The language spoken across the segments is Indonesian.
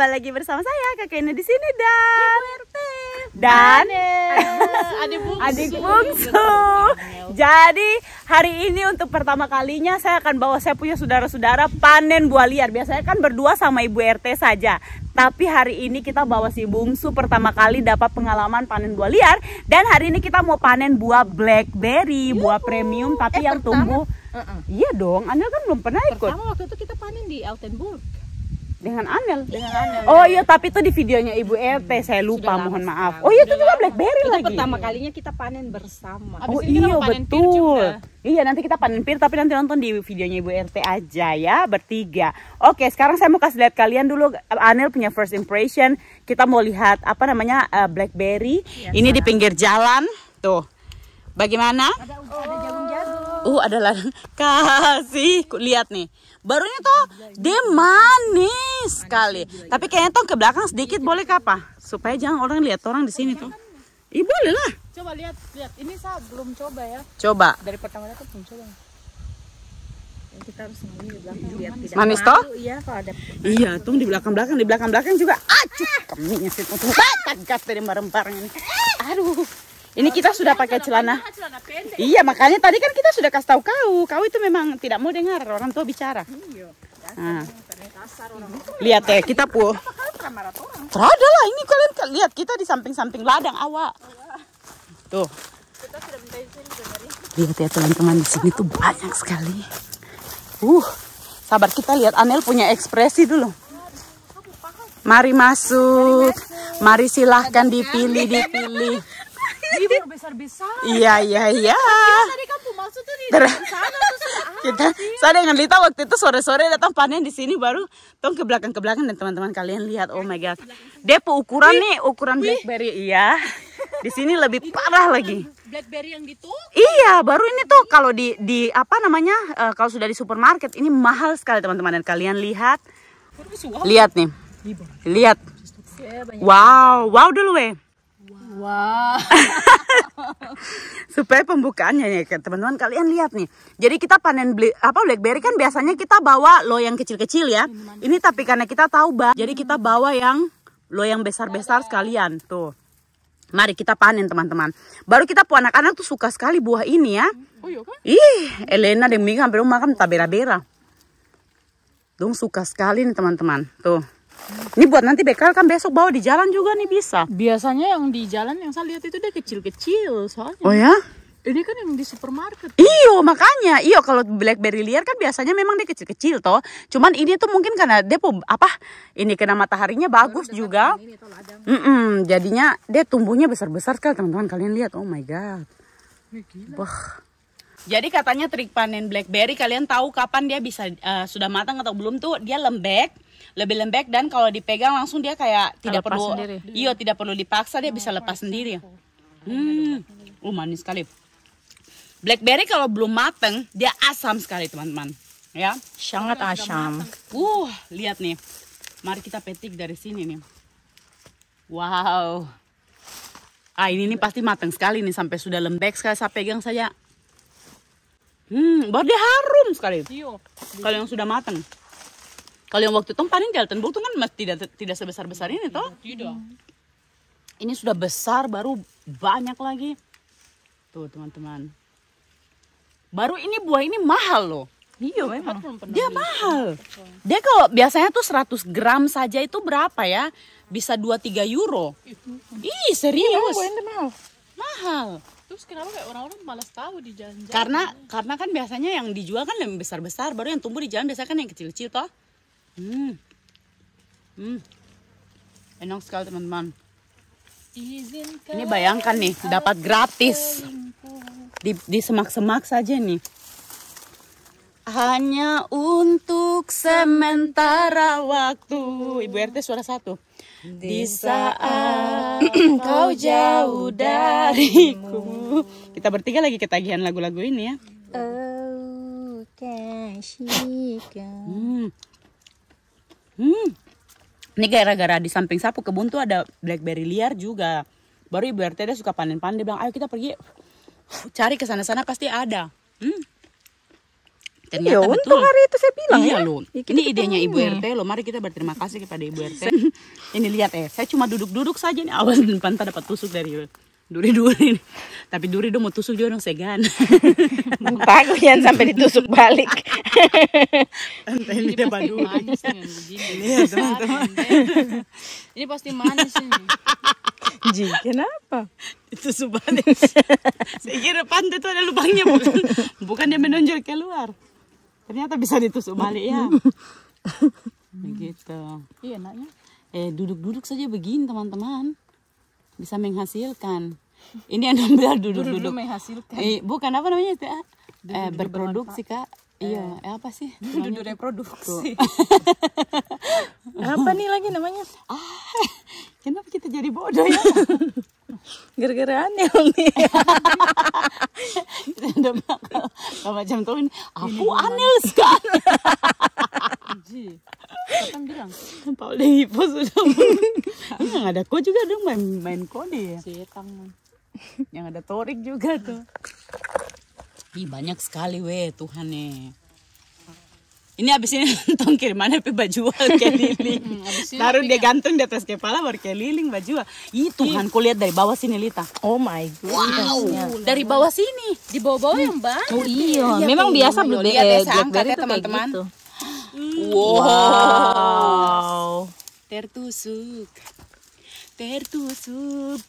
kembali lagi bersama saya Kak Kena di sini dan Ibu RT. dan adik bungsu. adik bungsu. Jadi hari ini untuk pertama kalinya saya akan bawa saya punya saudara-saudara panen buah liar. Biasanya kan berdua sama Ibu RT saja. Tapi hari ini kita bawa si bungsu pertama kali dapat pengalaman panen buah liar dan hari ini kita mau panen buah blackberry, Yuhu. buah premium tapi eh, yang pertama, tumbuh. Uh -uh. Iya dong, Anda kan belum pernah ikut. Pertama waktu itu kita panen di Altenburg dengan Anel. Dengan Anel. Oh iya, iya tapi itu di videonya Ibu RT saya lupa, Sudah mohon maaf. Oh iya itu juga BlackBerry itu lagi. pertama kalinya kita panen bersama. Oh Abis oh iya betul. Iya, nanti kita panen pir tapi nanti nonton di videonya Ibu RT aja ya, bertiga. Oke, sekarang saya mau kasih lihat kalian dulu Anel punya first impression. Kita mau lihat apa namanya uh, BlackBerry. Ya, Ini di pinggir jalan. Tuh. Bagaimana? Ada, oh. ada jagung-jagung. Uh, ada kasih. Lihat nih barunya tuh dia manis sekali tapi kayaknya tuh ke belakang sedikit boleh apa supaya jangan orang lihat orang di sini tuh Ibu, boleh lah. Coba lihat, lihat. Ini saya belum coba ya. Coba. Dari pertama tuh belum coba. kita harus di belakang manis toh? Iya, kalau ada. Iya, tuh di belakang-belakang, di belakang-belakang juga. Acuh, ah. kami ya, nyesit untuk tegas dari bareng-bareng ini. Aduh. Ini kita sudah pakai celana. Iya, makanya tadi kan kita sudah kasih tahu kau. Kau itu memang tidak mau dengar orang tua bicara. Iya. Nah. Lihat ya, kita pu. Terada lah ini kalian lihat kita di samping-samping ladang awak. Tuh. Ya? Lihat ya teman-teman di sini tuh banyak sekali. Uh, sabar kita lihat Anel punya ekspresi dulu. Mari masuk. Mari silahkan dipilih dipilih. Ibu besar-besar. Iya, iya, iya. iya, kan iya. Tadi kan Pumalsu tuh di sana tuh Kita, saya dengan Lita waktu itu sore-sore datang panen di sini baru tong ke belakang ke belakang dan teman-teman kalian lihat oh my god. depo ukuran nih, ukuran blackberry iya. Di sini lebih parah lagi. Blackberry yang gitu? Iya, baru ini tuh kalau di di apa namanya? Uh, kalau sudah di supermarket ini mahal sekali teman-teman dan kalian lihat. Lihat nih. Iya, lihat. Wow, wow dulu weh. Wow. Supaya pembukaannya ya teman-teman kalian lihat nih. Jadi kita panen beli, apa blackberry kan biasanya kita bawa lo yang kecil-kecil ya. Ini tapi karena kita tahu bah, jadi kita bawa yang lo yang besar-besar sekalian tuh. Mari kita panen teman-teman. Baru kita pun anak-anak tuh suka sekali buah ini ya. Oh iya kan? Ih, Elena demi hampir makan tabera-bera. Dong suka sekali nih teman-teman. Tuh. Ini buat nanti bekal kan besok bawa di jalan juga nih bisa. Biasanya yang di jalan yang saya lihat itu dia kecil-kecil soalnya. Oh ya? Ini kan yang di supermarket. Iyo makanya, iyo kalau blackberry liar kan biasanya memang dia kecil-kecil toh. Cuman ini tuh mungkin karena dia pun apa? Ini kena mataharinya bagus juga. Ini, mm -mm, jadinya dia tumbuhnya besar-besar kan teman-teman kalian lihat. Oh my god. Wah. Jadi katanya trik panen blackberry kalian tahu kapan dia bisa uh, sudah matang atau belum tuh dia lembek, lebih lembek dan kalau dipegang langsung dia kayak tidak perlu sendiri. Iya, tidak perlu dipaksa dia oh, bisa lepas sendiri Hmm. Uh manis sekali. Blackberry kalau belum mateng dia asam sekali teman-teman. Ya, sangat asam. Uh, lihat nih. Mari kita petik dari sini nih. Wow. Ah, ini nih pasti mateng sekali nih sampai sudah lembek sekali saya pegang saja Hmm, baru dia harum sekali. Iya. Kalau yang sudah matang. Kalau yang waktu itu kan paling gelatin itu kan tidak tidak sebesar besar ini toh? Tidak. Ini sudah besar, baru banyak lagi. Tuh teman-teman. Baru ini buah ini mahal loh. Iya memang. Dia mahal. Dia kalau biasanya tuh 100 gram saja itu berapa ya? Bisa 2-3 euro. Ih serius. Iya, mahal. Terus kenapa kayak orang-orang malas tahu di jalan-jalan? Karena ini? karena kan biasanya yang dijual kan yang besar-besar, baru yang tumbuh di jalan biasanya kan yang kecil-kecil toh. Hmm. Hmm. Enak sekali teman-teman. Ini bayangkan nih, dapat gratis. Di, di semak-semak saja nih. Hanya untuk sementara waktu. Ibu RT suara satu. Di saat kau jauh dariku. Kita bertiga lagi ketagihan lagu-lagu ini ya. Oh, Kashika. Hmm. Hmm. Ini gara-gara di samping sapu kebun tuh ada blackberry liar juga. Baru ibu RT dia suka panen-panen dia bilang, "Ayo kita pergi cari ke sana-sana pasti ada." Hmm. Ternyata iya, betul. untung hari itu saya bilang iya, ya. Loh. Ya, ini idenya Ibu RT loh. Mari kita berterima kasih kepada Ibu RT. ini lihat eh, saya cuma duduk-duduk saja nih. Awas depan dapat tusuk dari duri-duri tapi duri dong mau tusuk juga dong segan bagus yang sampai ditusuk balik ini dia pasti manis nih iya, ini pasti manis ini Ji, kenapa? Itu subhanallah. Saya kira pantai itu ada lubangnya bukan bukan dia menonjol keluar. Ternyata bisa ditusuk balik ya. Begitu. Iya enaknya. Eh duduk-duduk saja begini teman-teman bisa menghasilkan. Ini yang bilang duduk-duduk. menghasilkan. Eh, bukan apa namanya? Ah? Eh, berproduksi, Kak. Iya, eh, eh apa sih? Duduk reproduksi. apa nih lagi namanya? Ah, kenapa kita jadi bodoh ya? Gara-gara aneh nih. Ya. udah bakal macam tuh ini. Aku aneh sekali. kan bilang. Paul udah hipo sudah. Ini ada kau juga dong main main kode ya. Setan. Yang ada torik juga tuh. Ih banyak sekali weh Tuhan nih ini abis ini nonton kirimannya pe baju keliling taruh hmm, dia gantung di atas kepala baru keliling baju ih iya. Tuhan kau lihat dari bawah sini Lita oh my god wow iya. dari bawah sini di bawah bawah hmm. yang banget oh iya, iya memang biasa belum eh, blackberry ya, teman-teman gitu. wow tertusuk Tertusuk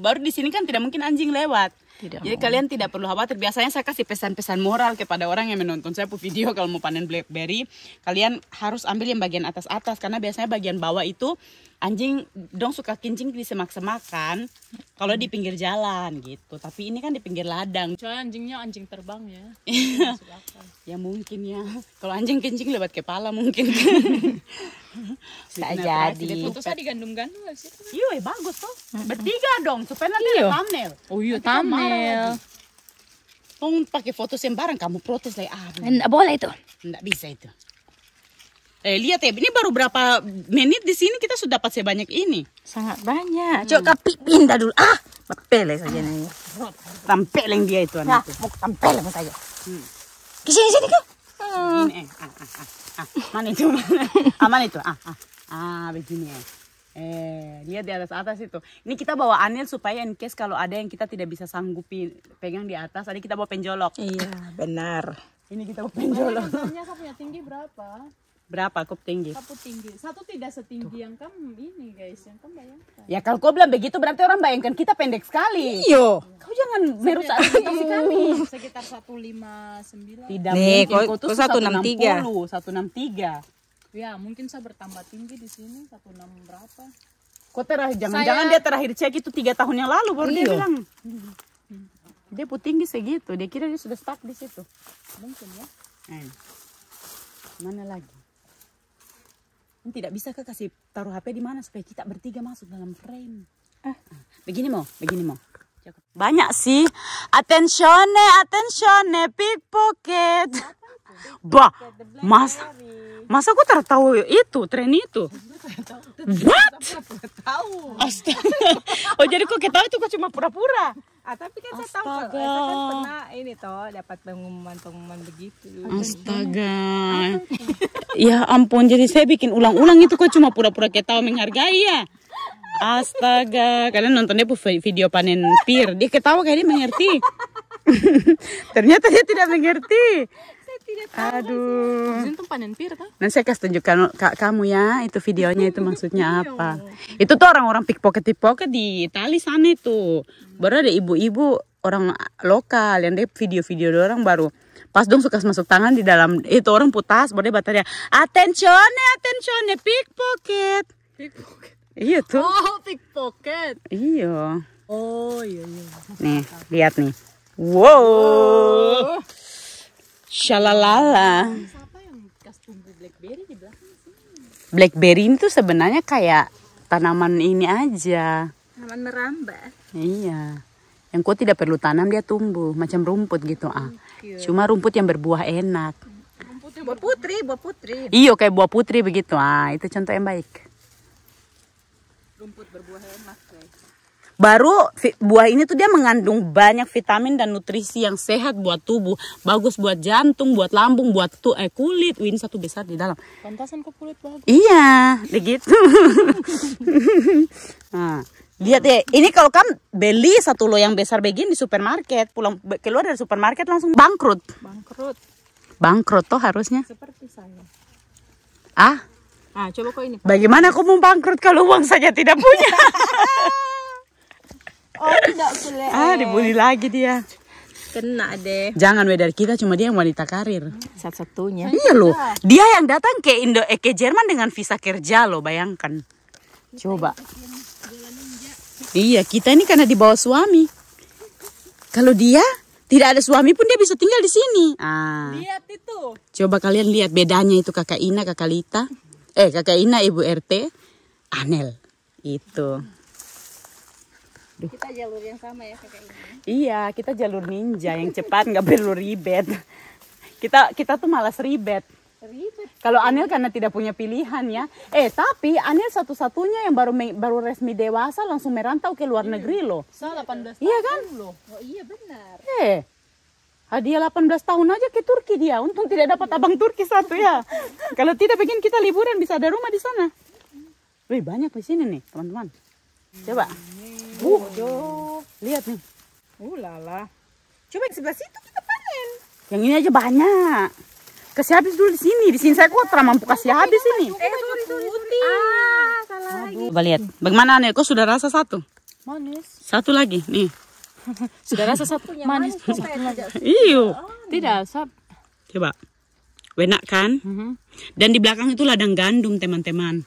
Baru di sini kan tidak mungkin anjing lewat. Tidak Jadi mau. kalian tidak perlu khawatir. Biasanya saya kasih pesan-pesan moral kepada orang yang menonton saya video kalau mau panen blackberry, kalian harus ambil yang bagian atas atas karena biasanya bagian bawah itu anjing dong suka kencing di semak-semak kan kalau di pinggir jalan gitu tapi ini kan di pinggir ladang coy anjingnya anjing terbang ya iya. ya mungkin ya kalau anjing kencing lewat kepala mungkin tak jadi putusnya digandung gandum sih iya eh, bagus tuh bertiga dong supaya nanti iya. ada thumbnail oh iya kan thumbnail Pung pakai foto sembarang kamu protes lah ah. Enggak boleh itu. Enggak bisa itu. Eh, lihat ya, ini baru berapa menit di sini kita sudah dapat sebanyak ini. Sangat banyak. Hmm. Coba kapi pindah dulu. Ah, pele saja nih. Tampeleng dia itu ya Nah, mau tampeleng saja. Hmm. Ke sini sini kau. Hmm. ah, ah, ah, ah. Mana itu? Aman itu. Ah, ah, ah, begini ya. Eh, lihat di atas atas itu. Ini kita bawa anil supaya in case kalau ada yang kita tidak bisa sanggupi pegang di atas, tadi kita bawa penjolok. Iya, benar. Ini kita bawa penjolok. Ini punya tinggi berapa? Berapa kop tinggi? Satu tinggi. Satu tidak setinggi Tuh. yang kamu ini guys, yang kamu bayangkan. Ya kalau kau bilang begitu berarti orang bayangkan kita pendek sekali. Iyo. Kau jangan merusak kami. Sekitar 159. Tidak Nih, mungkin. Kau, kau, tuh 163. 160, 163. Ya, mungkin saya bertambah tinggi di sini 16 berapa. Kok terakhir jangan-jangan saya... dia terakhir cek itu tiga tahun yang lalu baru dia bilang. Dia putinggi segitu, dia kira dia sudah stuck di situ. Mungkin ya. Eh. Mana lagi? tidak bisa ke kasih taruh HP di mana supaya kita bertiga masuk dalam frame. Eh. Ah, begini mau, begini mau. Banyak sih. Attenzione, attenzione, pickpocket. Bah, mas, masa aku tahu itu tren itu? What? Astaga. Oh jadi kok kita itu kok cuma pura-pura? Ah, tapi kan Astaga. saya tahu kalau kan pernah ini toh dapat pengumuman-pengumuman begitu. Astaga. ya ampun, jadi saya bikin ulang-ulang itu kok cuma pura-pura kita tahu menghargai ya. Astaga, kalian nontonnya video panen pir. Dia ketawa kayak dia mengerti. Ternyata dia tidak mengerti. Aduh. Kan? Nanti saya kasih tunjukkan kak kamu ya, itu videonya itu maksudnya iya, apa. Ya itu tuh orang-orang pickpocket pickpocket di Itali sana itu. Baru ada ibu-ibu orang lokal yang dia video-video orang baru pas dong suka masuk tangan di dalam itu orang putas baru dia batanya attentione attention, pickpocket pickpocket iya tuh oh pickpocket iya oh iya iya nih lihat nih wow, wow. Oh. Shalalala. Siapa yang tumbuh blackberry di Blackberry itu sebenarnya kayak tanaman ini aja. Tanaman meramba. Iya. Yang kau tidak perlu tanam dia tumbuh macam rumput gitu ah. Oh, Cuma rumput yang berbuah enak. Rumput buah putri, buah putri. Iyo kayak buah putri begitu ah. Itu contoh yang baik. Rumput berbuah enak. Baru buah ini tuh dia mengandung banyak vitamin dan nutrisi yang sehat buat tubuh, bagus buat jantung, buat lambung, buat tuh eh kulit. Wih, ini satu besar di dalam. Pantasan kok kulit bagus. Iya, begitu. nah, Lihat ya, ini kalau kamu beli satu lo yang besar begini di supermarket, pulang keluar dari supermarket langsung bangkrut. Bangkrut. Bangkrut tuh harusnya. Seperti saya. Ah? Ah, coba kok ini. Bagaimana aku mau bangkrut kalau uang saja tidak punya? Oh, tidak boleh. Ah, dibully lagi dia. Kena deh. Jangan wedar kita cuma dia yang wanita karir. Satu-satunya. Iya loh. Dia yang datang ke Indo eh, ke Jerman dengan visa kerja loh, bayangkan. Coba. Iya, kita ini karena dibawa suami. Kalau dia tidak ada suami pun dia bisa tinggal di sini. Ah. Lihat itu. Coba kalian lihat bedanya itu kakak Ina, kakak Lita. Eh, kakak Ina, ibu RT, Anel. Itu. Duh. Kita jalur yang sama ya kayak ini. Ya? Iya, kita jalur ninja yang cepat nggak perlu ribet. Kita kita tuh malas ribet. Ribet. Kalau Anil karena tidak punya pilihan ya. Eh tapi Anil satu-satunya yang baru baru resmi dewasa langsung merantau ke luar iya. negeri loh. So, 18 iya tahun iya kan? loh. Oh, iya benar. Eh hadiah 18 tahun aja ke Turki dia. Untung tidak dapat abang Turki satu ya. Kalau tidak bikin kita liburan bisa ada rumah di sana. Wih banyak di sini nih teman-teman. Coba. Hmm. Uh, Jok. Lihat nih. Uh, lala. Coba yang sebelah situ kita panen. Yang ini aja banyak. Kasih habis dulu di sini. Di sini saya kotor, mampu kasih habis ini. Eh, sorry, sorry, Ah, salah lagi. Coba lihat. Bagaimana nih? Kok sudah rasa satu? Manis. Satu lagi, nih. sudah rasa satu manis. Iyo. Oh, tidak, sob. Coba. Enak kan? Mm-hmm. Dan di belakang itu ladang gandum, teman-teman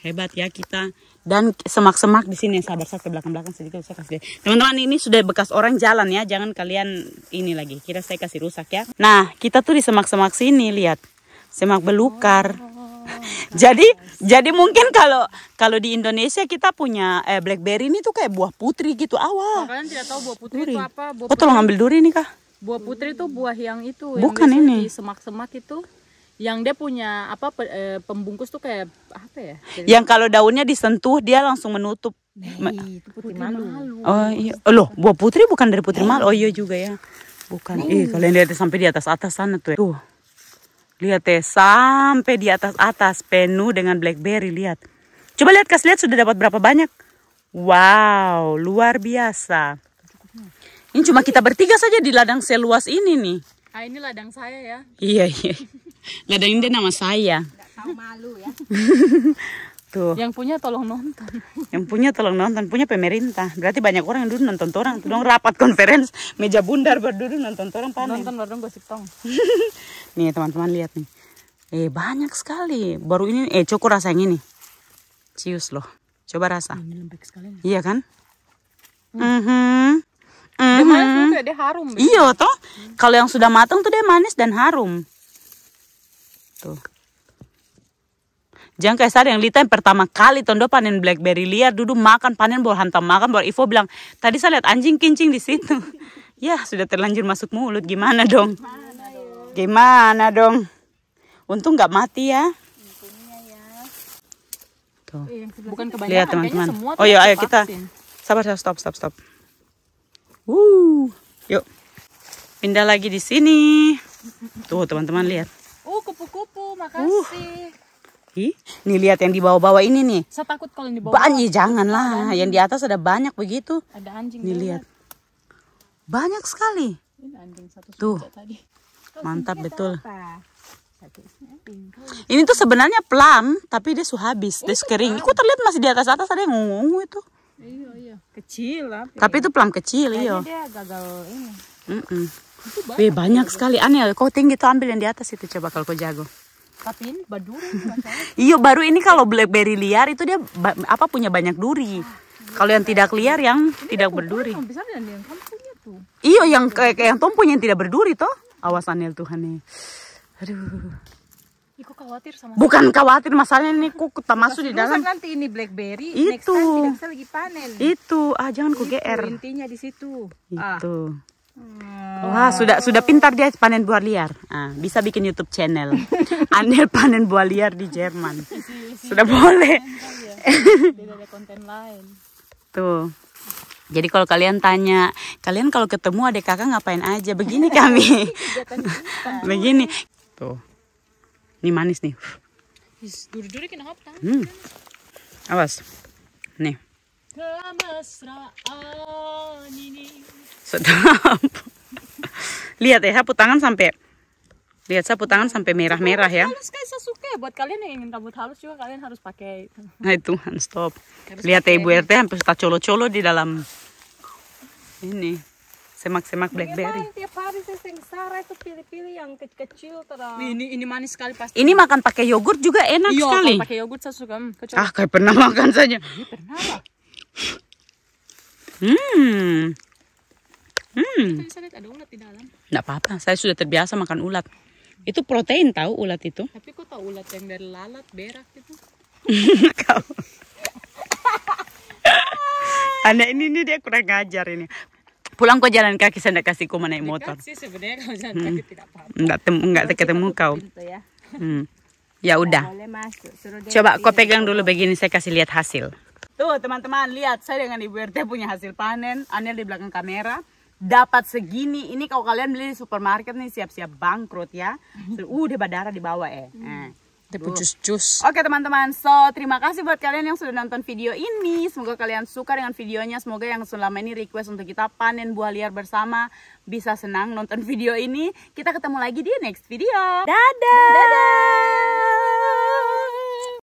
hebat ya kita dan semak-semak di sini sahabat saya ke belakang-belakang sedikit saya kasih teman-teman ini sudah bekas orang jalan ya jangan kalian ini lagi kita saya kasih rusak ya nah kita tuh di semak-semak sini lihat semak belukar jadi jadi mungkin kalau kalau di Indonesia kita punya eh, blackberry ini tuh kayak buah putri gitu awal nah, kalian tidak tahu buah putri duri. itu apa buah oh, tolong ambil duri nih kak buah putri itu buah yang itu bukan yang ini semak-semak itu yang dia punya apa pe, e, pembungkus tuh kayak apa ya? Jadi yang kalau daunnya disentuh dia langsung menutup. Nah, itu putri, putri malu. malu. Oh iya, eh, loh buah putri bukan dari putri malu. Oh iya juga ya, bukan. Nah, iya. Kalau kalian lihat sampai di atas atas sana tuh. Ya. Tuh, lihat ya sampai di atas atas penuh dengan blackberry lihat. Coba lihat kasih lihat sudah dapat berapa banyak. Wow, luar biasa. Ini cuma kita bertiga saja di ladang seluas ini nih. Ah ini ladang saya ya. Iya iya. Ladang ini nama saya. Enggak tahu malu ya. Tuh. Yang punya tolong nonton. Yang punya tolong nonton, punya pemerintah. Berarti banyak orang yang dulu nonton orang, dong rapat konferensi, meja bundar berduduk nonton orang panen. Nonton orang gosip tong. nih teman-teman lihat nih. Eh banyak sekali. Baru ini eh cukup rasa yang ini. Cius loh. Coba rasa. Ini lembek sekali. Iya kan? Hmm. Uh Mm -hmm. Dia manis juga mm-hmm. gitu ya, dia harum. Gitu. Iya toh. Kalau yang sudah matang tuh dia manis dan harum. Tuh. Jangan kayak saya yang Lita yang pertama kali tondo panen blackberry liar, duduk makan panen baru hantam makan Bor Ivo bilang tadi saya lihat anjing kincing di situ. ya sudah terlanjur masuk mulut gimana dong? Gimana dong? Untung nggak mati ya. Tuh. Iya, Bukan kebanyakan, Lihat teman-teman. Oh iya, ayo kita sabar, sabar, stop, stop, stop. Woo, yuk pindah lagi di sini. Tuh teman-teman lihat. Uh kupu-kupu, makasih. Uh. Ih, nih lihat yang di bawah-bawah ini nih. Saya takut kalau di bawah. Banyak janganlah, yang di atas ada banyak begitu. Ada anjing. Nih lihat. Banyak sekali. satu Tuh. Tadi. Mantap betul. Ini tuh sebenarnya plum, tapi dia sudah habis, dia kering. Kok terlihat masih di atas atas ada yang ngungu itu. Iya, iya. Kecil lah. Tapi itu plam kecil, iya. gagal ini. Mm -mm. Banyak, Wih, banyak sekali. Aneh, kau tinggi tuh ambil yang di atas itu coba kalau kau jago. Tapi ini baduri. iya, baru ini kalau blackberry liar itu dia apa punya banyak duri. Ah, kalau yang tidak liar yang ini tidak berduri. iyo yang kayak yang tompunya yang tidak berduri toh. Awasannya Tuhan nih. Aduh. Iku khawatir sama Bukan saya. khawatir masalahnya ini ku masuk di dalam. Kan nanti ini blackberry itu. next time tidak lagi panen. Itu, ah jangan ku GR. Intinya di situ. Ah. Itu. Ah. Wah, sudah sudah pintar dia panen buah liar. Ah, bisa bikin YouTube channel. Anel panen buah liar di Jerman. sudah boleh. Tidak konten lain. Tuh. Jadi kalau kalian tanya, kalian kalau ketemu adik kakak ngapain aja? Begini kami. Begini. Tuh. Ini manis nih. Duri-duri kena hop Hmm. Awas. Nih. Sedap. Lihat ya, sapu tangan sampai Lihat sapu tangan sampai merah-merah ya. Halus guys, saya suka. Buat kalian yang ingin rambut halus juga kalian harus pakai. Nah itu, stop. Lihat ya Ibu RT sampai suka colo-colo di dalam ini semak-semak blackberry. Ini tiap hari saya sengsara itu pilih-pilih yang kecil-kecil terang. Ini ini manis sekali pasti. Ini makan pakai yogurt juga enak Yo, iya, sekali. Iya, pakai yogurt saya suka. Hmm, ah, kayak pernah makan saja. Ini iya, pernah. Lah. Hmm. Hmm. Kan saya lihat ada ulat di dalam. Enggak apa-apa, saya sudah terbiasa makan ulat. Itu protein tahu ulat itu. Tapi kok tahu ulat yang dari lalat berak itu? Kau. Anak ini, ini dia kurang ngajar ini pulang kau jalan kaki saya tidak kasih kau naik motor sih sebenarnya kalau jalan kaki hmm. tidak apa enggak, temu, enggak ketemu kau pintu, ya. Hmm. ya udah coba kau pegang dulu begini saya kasih lihat hasil tuh teman-teman lihat saya dengan ibu RT punya hasil panen Anel di belakang kamera dapat segini ini kalau kalian beli di supermarket nih siap-siap bangkrut ya hmm. uh udah badara di bawah eh hmm. Eh jus cus-cus. Oke teman-teman, so terima kasih buat kalian yang sudah nonton video ini. Semoga kalian suka dengan videonya. Semoga yang selama ini request untuk kita panen buah liar bersama bisa senang nonton video ini. Kita ketemu lagi di next video. Dadah! Dadah!